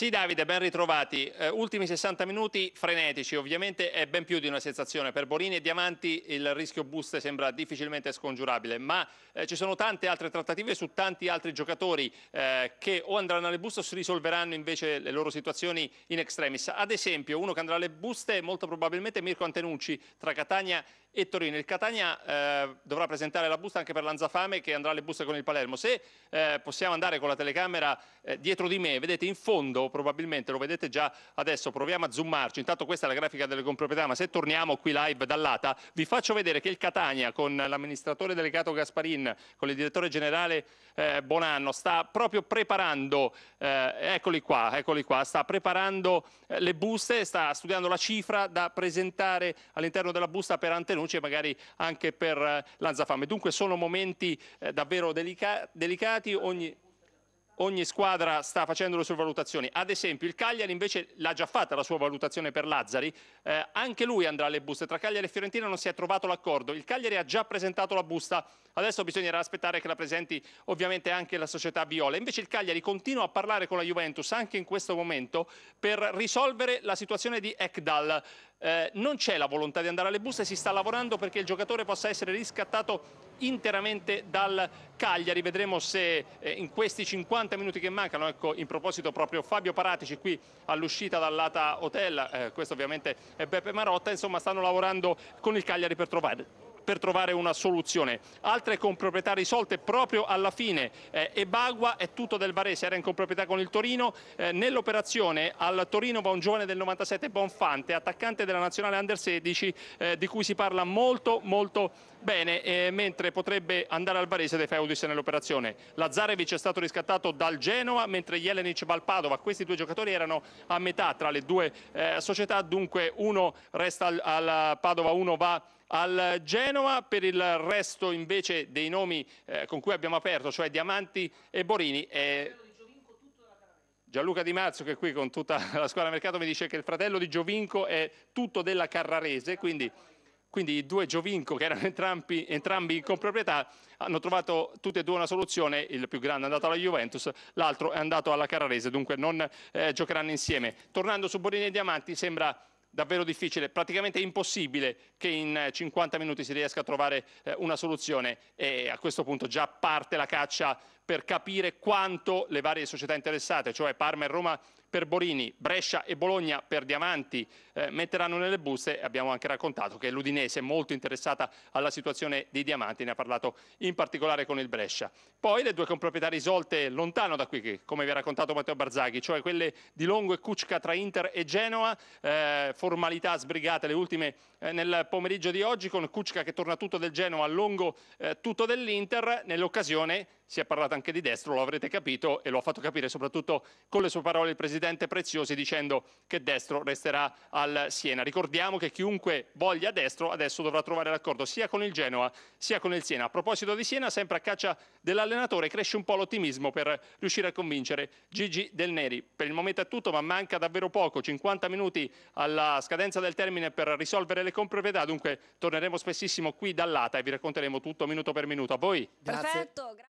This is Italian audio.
Sì Davide, ben ritrovati. Eh, ultimi 60 minuti frenetici, ovviamente è ben più di una sensazione. Per Borini e Diamanti il rischio buste sembra difficilmente scongiurabile, ma eh, ci sono tante altre trattative su tanti altri giocatori eh, che o andranno alle buste o si risolveranno invece le loro situazioni in extremis. Ad esempio uno che andrà alle buste è molto probabilmente Mirko Antenucci tra Catania e Torino. Il Catania eh, dovrà presentare la busta anche per l'Anzafame che andrà alle buste con il Palermo. Se eh, possiamo andare con la telecamera eh, dietro di me, vedete in fondo probabilmente lo vedete già adesso, proviamo a zoomarci, intanto questa è la grafica delle comproprietà, ma se torniamo qui live dall'ATA, vi faccio vedere che il Catania con l'amministratore delegato Gasparin, con il direttore generale eh, Bonanno, sta proprio preparando, eh, eccoli qua, eccoli qua, sta preparando eh, le buste, sta studiando la cifra da presentare all'interno della busta per Antenucci e magari anche per eh, Lanzafame. Dunque sono momenti eh, davvero delica delicati. Ogni ogni squadra sta facendo le sue valutazioni. Ad esempio il Cagliari invece l'ha già fatta la sua valutazione per Lazzari, eh, anche lui andrà alle buste, tra Cagliari e Fiorentina non si è trovato l'accordo, il Cagliari ha già presentato la busta, adesso bisognerà aspettare che la presenti ovviamente anche la società Viola, invece il Cagliari continua a parlare con la Juventus anche in questo momento per risolvere la situazione di Ekdal. Eh, non c'è la volontà di andare alle buste, si sta lavorando perché il giocatore possa essere riscattato interamente dal Cagliari. Vedremo se eh, in questi 50 minuti che mancano, ecco in proposito proprio Fabio Paratici qui all'uscita dall'Ata Hotel, eh, questo ovviamente è Beppe Marotta, insomma stanno lavorando con il Cagliari per trovare per trovare una soluzione. Altre con proprietà risolte proprio alla fine. Eh, Bagua è tutto del Varese, era in comproprietà con il Torino. Eh, Nell'operazione al Torino va un giovane del 97, Bonfante, attaccante della nazionale Under 16, eh, di cui si parla molto molto bene, eh, mentre potrebbe andare al Varese De Feudis nell'operazione. Lazarevic è stato riscattato dal Genoa, mentre Jelenic va al Padova. Questi due giocatori erano a metà tra le due eh, società, dunque uno resta al, al Padova, uno va al al Genoa, per il resto invece dei nomi eh, con cui abbiamo aperto, cioè Diamanti e Borini. Eh... Gianluca Di Mazzo che è qui con tutta la squadra mercato mi dice che il fratello di Giovinco è tutto della Carrarese, quindi quindi i due Giovinco che erano entrambi, entrambi, in comproprietà hanno trovato tutti e due una soluzione il più grande è andato alla Juventus l'altro è andato alla Carrarese dunque non eh, giocheranno insieme tornando su Borini e Diamanti sembra davvero difficile, praticamente impossibile che in 50 eh, minuti si riesca a trovare eh, una soluzione e a questo punto già parte la caccia per capire quanto le varie società interessate, cioè Parma e Roma per Borini, Brescia e Bologna per Diamanti, eh, metteranno nelle buste. Abbiamo anche raccontato che l'Udinese è molto interessata alla situazione dei Diamanti, ne ha parlato in particolare con il Brescia. Poi le due comproprietà risolte lontano da qui, come vi ha raccontato Matteo Barzaghi, cioè quelle di Longo e Cucca tra Inter e Genoa, eh, formalità sbrigate le ultime eh, nel pomeriggio di oggi con Cucca che torna tutto del Genoa, Longo eh, tutto dell'Inter, nell'occasione si è parlato anche di destro, lo avrete capito e lo ha fatto capire soprattutto con le sue parole il presidente Preziosi dicendo che destro resterà al Siena. Ricordiamo che chiunque voglia destro adesso dovrà trovare l'accordo sia con il Genoa sia con il Siena. A proposito di Siena, sempre a caccia dell'allenatore, cresce un po' l'ottimismo per riuscire a convincere Gigi Del Neri. Per il momento è tutto, ma manca davvero poco, 50 minuti alla scadenza del termine per risolvere le comproprietà, dunque torneremo spessissimo qui dall'ATA e vi racconteremo tutto minuto per minuto. A voi. Grazie. Perfetto.